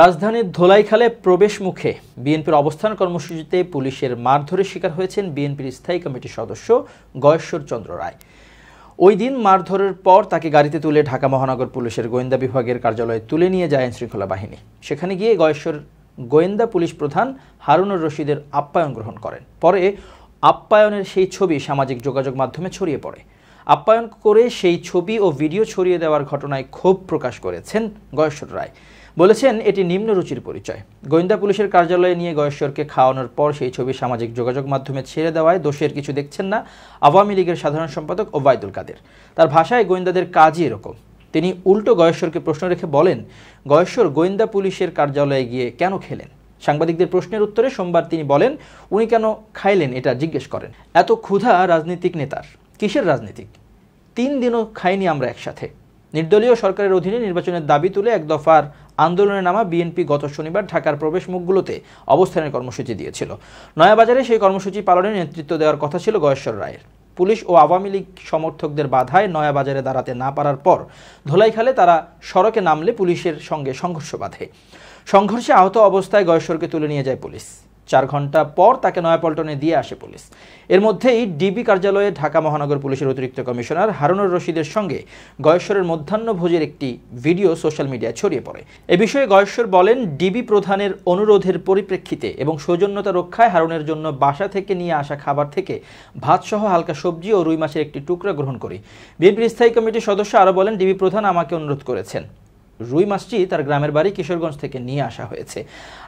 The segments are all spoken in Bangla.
রাজধানীর ধোলাইখালে প্রবেশ মুখে বিএনপির অবস্থান কর্মসূচিতে পুলিশের মারধরের শিকার হয়েছেন বিএনপির স্থায়ী কমিটির সদস্য গয়েশ্বর চন্দ্র রায় ওই দিন মারধরের পর তাকে গাড়িতে তুলে ঢাকা মহানগর পুলিশের গোয়েন্দা বিভাগের কার্যালয়ে তুলে নিয়ে যায় আইনশৃঙ্খলা বাহিনী সেখানে গিয়ে গয়েশ্বর গোয়েন্দা পুলিশ প্রধান হারুনুর রশিদের আপ্যায়ন গ্রহণ করেন পরে আপ্যায়নের সেই ছবি সামাজিক যোগাযোগ মাধ্যমে ছড়িয়ে পড়ে আপ্যায়ন করে সেই ছবি ও ভিডিও ছড়িয়ে দেওয়ার ঘটনায় ক্ষোভ প্রকাশ করেছেন গয়েশ্বর রায় বলেছেন এটি নিম্নরুচির পরিচয় গোয়েন্দা পুলিশের কার্যালয়ে নিয়ে গয়েশ্বরকে খাওয়ানোর পর সেই ছবি সামাজিক যোগাযোগ মাধ্যমে ছেড়ে দেওয়ায় দোষের কিছু দেখছেন না আওয়ামী লীগের সাধারণ সম্পাদক ওবায়দুল কাদের তার ভাষায় গোয়েন্দাদের কাজই এরকম তিনি উল্টো গয়েশ্বরকে প্রশ্ন রেখে বলেন গয়েশ্বর গোয়েন্দা পুলিশের কার্যালয়ে গিয়ে কেন খেলেন সাংবাদিকদের প্রশ্নের উত্তরে সোমবার তিনি বলেন উনি কেন খাইলেন এটা জিজ্ঞেস করেন এত ক্ষুধা রাজনৈতিক নেতার কিসের রাজনীতিক তিন দিনও খাইনি আমরা একসাথে নির্দলীয় সরকারের অধীনে নির্বাচনের দাবি তুলে এক দফার আন্দোলনে নামা বিএনপি গত শনিবার ঢাকার প্রবেশ মুখগুলোতে অবস্থানের কর্মসূচি দিয়েছিল নয়াবাজারে সেই কর্মসূচি পালনে নেতৃত্ব দেওয়ার কথা ছিল গয়েশ্বর রায়ের পুলিশ ও আওয়ামী লীগ সমর্থকদের বাধায় নয়াবাজারে দাঁড়াতে না পারার পর ধোলাইখালে তারা সড়কে নামলে পুলিশের সঙ্গে সংঘর্ষ বাধে সংঘর্ষে আহত অবস্থায় গয়েশ্বরকে তুলে নিয়ে যায় পুলিশ চার ঘন্টা পর তাকে নয়াপল্টনে দিয়ে আসে পুলিশ এর মধ্যেই ডিবি কার্যালয়ে ঢাকা মহানগর পুলিশের অতিরিক্ত কমিশনার হারুনুর রশিদের সঙ্গে গয়েশ্বরের মধ্যাহ্নভোজের একটি ভিডিও সোশ্যাল মিডিয়ায় ছড়িয়ে পড়ে এ বিষয়ে গয়েশ্বর বলেন ডিবি প্রধানের অনুরোধের পরিপ্রেক্ষিতে এবং সৌজন্যতা রক্ষায় হারুনের জন্য বাসা থেকে নিয়ে আসা খাবার থেকে ভাতসহ হালকা সবজি ও রুই মাছের একটি টুকরা গ্রহণ করি বিএনপির স্থায়ী কমিটির সদস্য আরও বলেন ডিবি প্রধান আমাকে অনুরোধ করেছেন রুই মাছটি তার গ্রামের বাড়ি কিশোরগঞ্জ থেকে নিয়ে আসা হয়েছে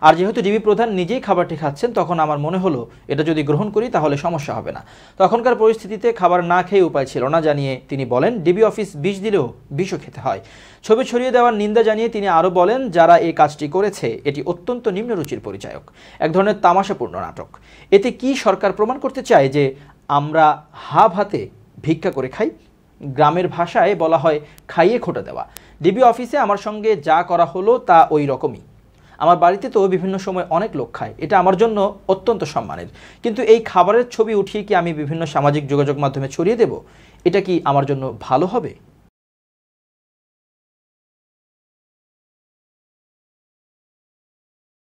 আর যেহেতু ডিবি প্রধান নিজেই খাবারটি খাচ্ছেন তখন আমার মনে হলো এটা যদি গ্রহণ করি তাহলে সমস্যা হবে না তখনকার পরিস্থিতিতে খাবার না খেয়ে উপায় ছিল না জানিয়ে তিনি বলেন ডিবি অফিস বিষ দিলেও বিষও খেতে হয় ছবি ছড়িয়ে দেওয়ার নিন্দা জানিয়ে তিনি আরও বলেন যারা এই কাজটি করেছে এটি অত্যন্ত নিম্নরুচির পরিচায়ক এক ধরনের তামাশাপূর্ণ নাটক এতে কি সরকার প্রমাণ করতে চায় যে আমরা হাব হাতে ভিক্ষা করে খাই গ্রামের ভাষায় বলা হয় খাইয়ে খোটা দেওয়া ডিবি অফিসে আমার সঙ্গে যা করা হলো তা ওই রকমই আমার বাড়িতে তো বিভিন্ন সময় অনেক লোক খায় এটা আমার জন্য অত্যন্ত সম্মানের কিন্তু এই খাবারের ছবি উঠিয়ে কি আমি বিভিন্ন সামাজিক যোগাযোগ মাধ্যমে ছড়িয়ে দেব এটা কি আমার জন্য ভালো হবে